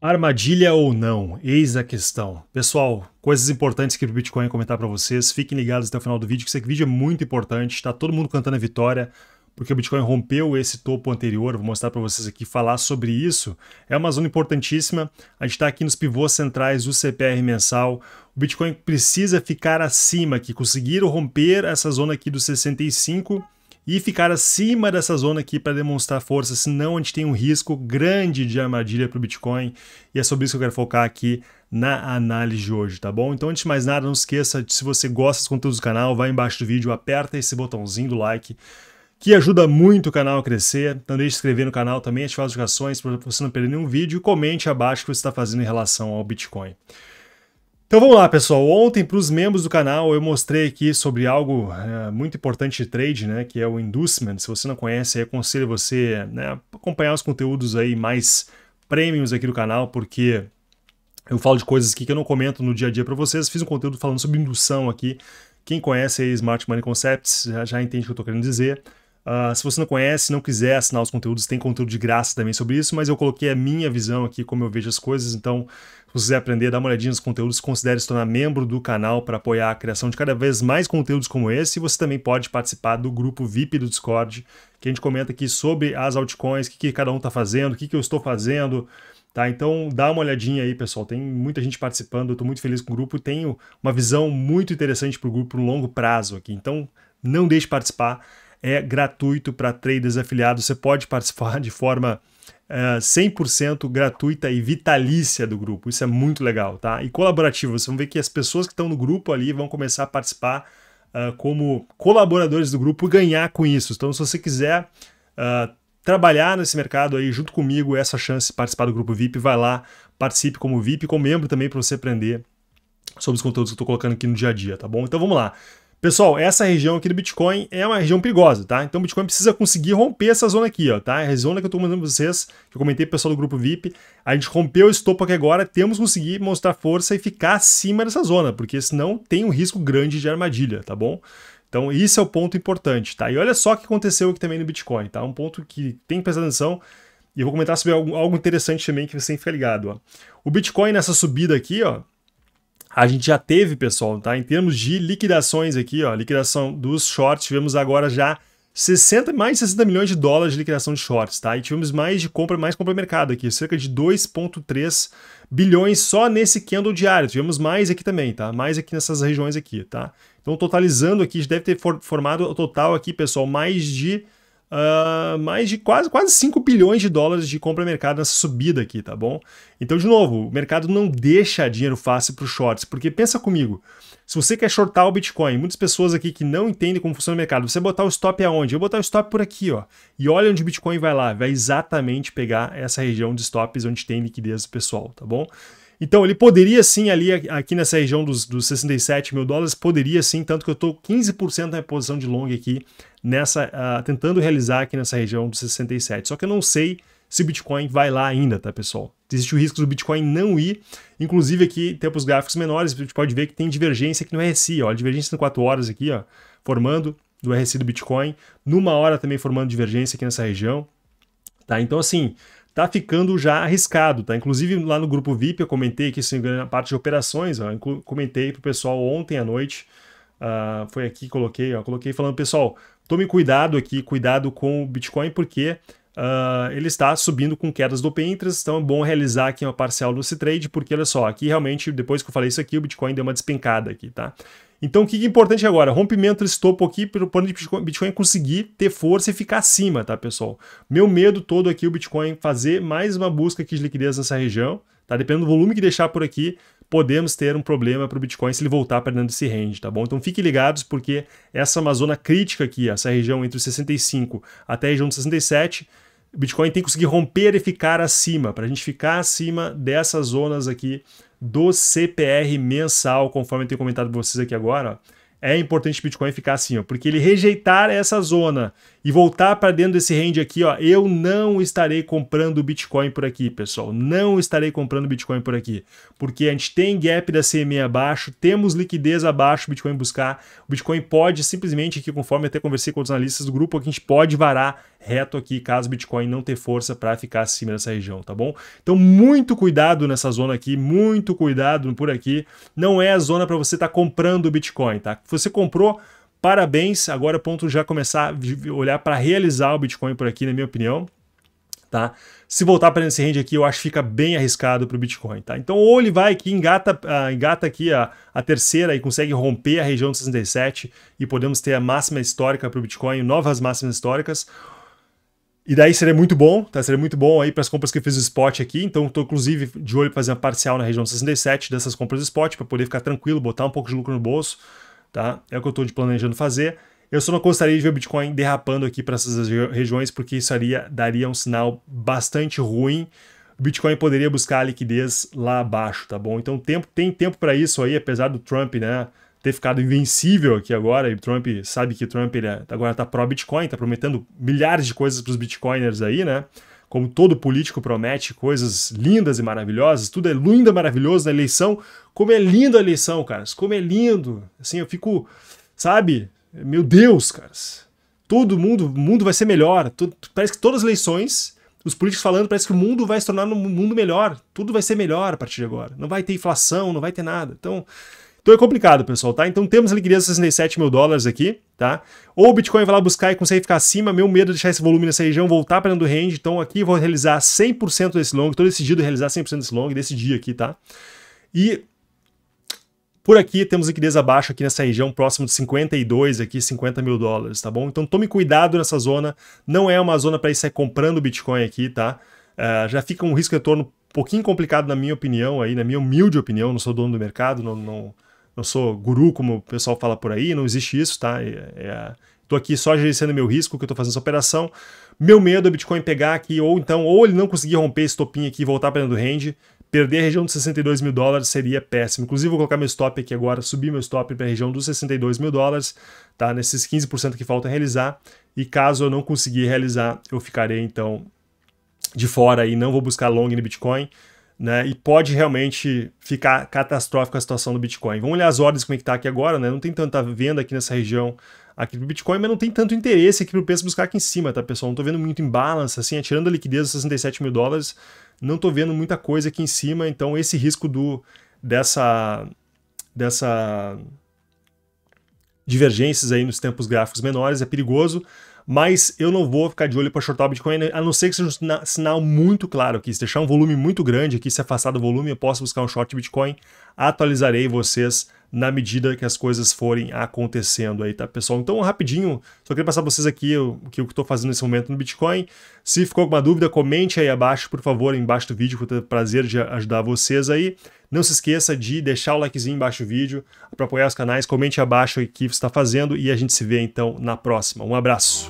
Armadilha ou não? Eis a questão. Pessoal, coisas importantes que o Bitcoin comentar para vocês. Fiquem ligados até o final do vídeo, que esse vídeo é muito importante. Está todo mundo cantando a vitória, porque o Bitcoin rompeu esse topo anterior. Vou mostrar para vocês aqui, falar sobre isso. É uma zona importantíssima. A gente está aqui nos pivôs centrais do CPR mensal. O Bitcoin precisa ficar acima que conseguir romper essa zona aqui dos 65 e ficar acima dessa zona aqui para demonstrar força, senão a gente tem um risco grande de armadilha para o Bitcoin e é sobre isso que eu quero focar aqui na análise de hoje, tá bom? Então, antes de mais nada, não esqueça, de, se você gosta dos conteúdos do canal, vai embaixo do vídeo, aperta esse botãozinho do like, que ajuda muito o canal a crescer. Então, deixe de se inscrever no canal também, ativar as notificações para você não perder nenhum vídeo e comente abaixo o que você está fazendo em relação ao Bitcoin. Então vamos lá, pessoal. Ontem, para os membros do canal, eu mostrei aqui sobre algo é, muito importante de trade, né? Que é o inducement. Se você não conhece, eu aconselho você né, acompanhar os conteúdos aí mais prêmios aqui do canal, porque eu falo de coisas aqui que eu não comento no dia a dia para vocês. Fiz um conteúdo falando sobre indução aqui. Quem conhece aí Smart Money Concepts já, já entende o que eu estou querendo dizer. Uh, se você não conhece, não quiser assinar os conteúdos, tem conteúdo de graça também sobre isso, mas eu coloquei a minha visão aqui, como eu vejo as coisas, então se você aprender, dá uma olhadinha nos conteúdos, considere se tornar membro do canal para apoiar a criação de cada vez mais conteúdos como esse. E você também pode participar do grupo VIP do Discord, que a gente comenta aqui sobre as altcoins, o que, que cada um está fazendo, o que, que eu estou fazendo. Tá? Então dá uma olhadinha aí, pessoal. Tem muita gente participando, eu estou muito feliz com o grupo e tenho uma visão muito interessante para o grupo no longo prazo aqui. Então não deixe de participar, é gratuito para traders afiliados. Você pode participar de forma 100% é, gratuita e vitalícia do grupo. Isso é muito legal, tá? E colaborativa. Vocês vão ver que as pessoas que estão no grupo ali vão começar a participar uh, como colaboradores do grupo e ganhar com isso. Então, se você quiser uh, trabalhar nesse mercado aí junto comigo, essa chance de participar do grupo VIP, vai lá, participe como VIP, como membro também para você aprender sobre os conteúdos que eu estou colocando aqui no dia a dia, tá bom? Então vamos lá. Pessoal, essa região aqui do Bitcoin é uma região perigosa, tá? Então o Bitcoin precisa conseguir romper essa zona aqui, ó, tá? É a zona que eu tô mandando pra vocês, que eu comentei pro pessoal do grupo VIP. A gente rompeu o estopo aqui agora, temos que conseguir mostrar força e ficar acima dessa zona, porque senão tem um risco grande de armadilha, tá bom? Então isso é o ponto importante, tá? E olha só o que aconteceu aqui também no Bitcoin, tá? Um ponto que tem que prestar atenção, e eu vou comentar sobre algo, interessante também que você tem que ficar ligado, ó. O Bitcoin nessa subida aqui, ó, a gente já teve, pessoal, tá? Em termos de liquidações aqui, ó, liquidação dos shorts, tivemos agora já 60, mais de 60 milhões de dólares de liquidação de shorts, tá? E tivemos mais de compra, mais compra mercado aqui, cerca de 2.3 bilhões só nesse candle diário. Tivemos mais aqui também, tá? Mais aqui nessas regiões aqui, tá? Então, totalizando aqui, deve ter formado o total aqui, pessoal, mais de uh, mais de quase, quase 5 bilhões de dólares de compra mercado nessa subida aqui, tá bom? Então, de novo, o mercado não deixa dinheiro fácil para os shorts, porque pensa comigo, se você quer shortar o Bitcoin, muitas pessoas aqui que não entendem como funciona o mercado, você botar o stop aonde? Eu botar o stop por aqui, ó. E olha onde o Bitcoin vai lá, vai exatamente pegar essa região de stops onde tem liquidez pessoal, tá bom? Então ele poderia sim ali, aqui nessa região dos, dos 67 mil dólares, poderia sim, tanto que eu estou 15% na posição de long aqui, nessa, uh, tentando realizar aqui nessa região dos 67. Só que eu não sei se o Bitcoin vai lá ainda, tá pessoal? Existe o risco do Bitcoin não ir, inclusive aqui tempos gráficos menores, a gente pode ver que tem divergência aqui no RSI, ó, divergência em 4 horas aqui, ó, formando do RSI do Bitcoin, numa hora também formando divergência aqui nessa região, tá? Então assim, tá ficando já arriscado, tá? Inclusive lá no grupo VIP eu comentei que isso engana é a parte de operações, eu comentei pro pessoal ontem à noite, uh, foi aqui coloquei, ó, coloquei falando pessoal, tome cuidado aqui, cuidado com o Bitcoin porque uh, ele está subindo com quedas do Pinterest, então é bom realizar aqui uma parcial do trade porque olha só, aqui realmente depois que eu falei isso aqui o Bitcoin deu uma despencada aqui, tá? Então, o que é importante agora? Rompimento desse topo aqui para o plano de Bitcoin conseguir ter força e ficar acima, tá, pessoal? Meu medo todo aqui é o Bitcoin fazer mais uma busca aqui de liquidez nessa região, tá? Dependendo do volume que deixar por aqui, podemos ter um problema para o Bitcoin se ele voltar perdendo esse range, tá bom? Então, fiquem ligados porque essa é uma zona crítica aqui, essa região entre os 65 até a região de 67, o Bitcoin tem que conseguir romper e ficar acima, para a gente ficar acima dessas zonas aqui do CPR mensal, conforme eu tenho comentado vocês aqui agora. Ó é importante o Bitcoin ficar assim, ó, porque ele rejeitar essa zona e voltar para dentro desse range aqui, ó, eu não estarei comprando Bitcoin por aqui, pessoal. Não estarei comprando Bitcoin por aqui, porque a gente tem gap da CME abaixo, temos liquidez abaixo, Bitcoin buscar. O Bitcoin pode simplesmente aqui, conforme até conversei com outros analistas do grupo, aqui a gente pode varar reto aqui, caso o Bitcoin não ter força para ficar acima dessa região, tá bom? Então, muito cuidado nessa zona aqui, muito cuidado por aqui. Não é a zona para você estar tá comprando Bitcoin, tá? Você comprou, parabéns. Agora é ponto já começar a olhar para realizar o Bitcoin por aqui, na minha opinião. Tá? Se voltar para esse range aqui, eu acho que fica bem arriscado para o Bitcoin. Tá? Então, ou ele vai aqui, engata, uh, engata aqui a, a terceira e consegue romper a região de 67 e podemos ter a máxima histórica para o Bitcoin, novas máximas históricas. E daí seria muito bom, tá? Seria muito bom aí para as compras que eu fiz spot aqui. Então, estou inclusive de olho para fazer uma parcial na região 67 dessas compras spot para poder ficar tranquilo, botar um pouco de lucro no bolso tá? É o que eu estou planejando fazer. Eu só não gostaria de ver o Bitcoin derrapando aqui para essas regiões, porque isso daria, daria um sinal bastante ruim. O Bitcoin poderia buscar a liquidez lá abaixo, tá bom? Então tempo, tem tempo para isso aí, apesar do Trump, né? Ter ficado invencível aqui agora, e Trump sabe que Trump ele é, agora está pró-Bitcoin, está prometendo milhares de coisas para os Bitcoiners aí, né? como todo político promete coisas lindas e maravilhosas, tudo é lindo e maravilhoso na eleição. Como é lindo a eleição, caras, como é lindo. Assim, eu fico, sabe? Meu Deus, caras. Todo mundo, o mundo vai ser melhor. parece que todas as eleições, os políticos falando, parece que o mundo vai se tornar um mundo melhor. Tudo vai ser melhor a partir de agora. Não vai ter inflação, não vai ter nada. Então, então é complicado, pessoal, tá? Então temos a liquidez de 67 mil dólares aqui, tá? Ou o Bitcoin vai lá buscar e conseguir ficar acima, meu medo é deixar esse volume nessa região, voltar para dentro do range, então aqui vou realizar 100% desse long, estou decidido a realizar 100% desse long, desse dia aqui, tá? E por aqui temos liquidez abaixo aqui nessa região, próximo de 52 aqui, 50 mil dólares, tá bom? Então tome cuidado nessa zona, não é uma zona para isso é comprando Bitcoin aqui, tá? Uh, já fica um risco retorno um pouquinho complicado na minha opinião aí, na minha humilde opinião, não sou dono do mercado, não, não não sou guru, como o pessoal fala por aí, não existe isso, tá? Estou é, é aqui só gerenciando meu risco, que eu estou fazendo essa operação. Meu medo é o Bitcoin pegar aqui, ou então, ou ele não conseguir romper esse topinho aqui e voltar para dentro do range. Perder a região dos 62 mil dólares seria péssimo. Inclusive, vou colocar meu stop aqui agora, subir meu stop para a região dos 62 mil dólares, tá? Nesses 15% que falta realizar. E caso eu não conseguir realizar, eu ficarei então de fora e não vou buscar long no Bitcoin né? E pode realmente ficar catastrófica a situação do Bitcoin. Vamos olhar as ordens como é que tá aqui agora, né? Não tem tanta venda aqui nessa região aqui pro Bitcoin, mas não tem tanto interesse aqui pro preço buscar aqui em cima, tá, pessoal? Não tô vendo muito em balance, assim, atirando a liquidez dos 67 mil dólares, não tô vendo muita coisa aqui em cima, então esse risco do dessa dessa divergências aí nos tempos gráficos menores é perigoso mas eu não vou ficar de olho para shortar o Bitcoin, a não ser que seja um sinal muito claro aqui. Se deixar um volume muito grande aqui, se afastar do volume, eu posso buscar um short Bitcoin. Atualizarei vocês na medida que as coisas forem acontecendo aí, tá, pessoal? Então, rapidinho, só queria passar para vocês aqui o, o que eu estou fazendo nesse momento no Bitcoin. Se ficou alguma dúvida, comente aí abaixo, por favor, embaixo do vídeo, que eu tenho prazer de ajudar vocês aí. Não se esqueça de deixar o likezinho embaixo do vídeo para apoiar os canais, comente abaixo o que você está fazendo e a gente se vê então na próxima. Um abraço!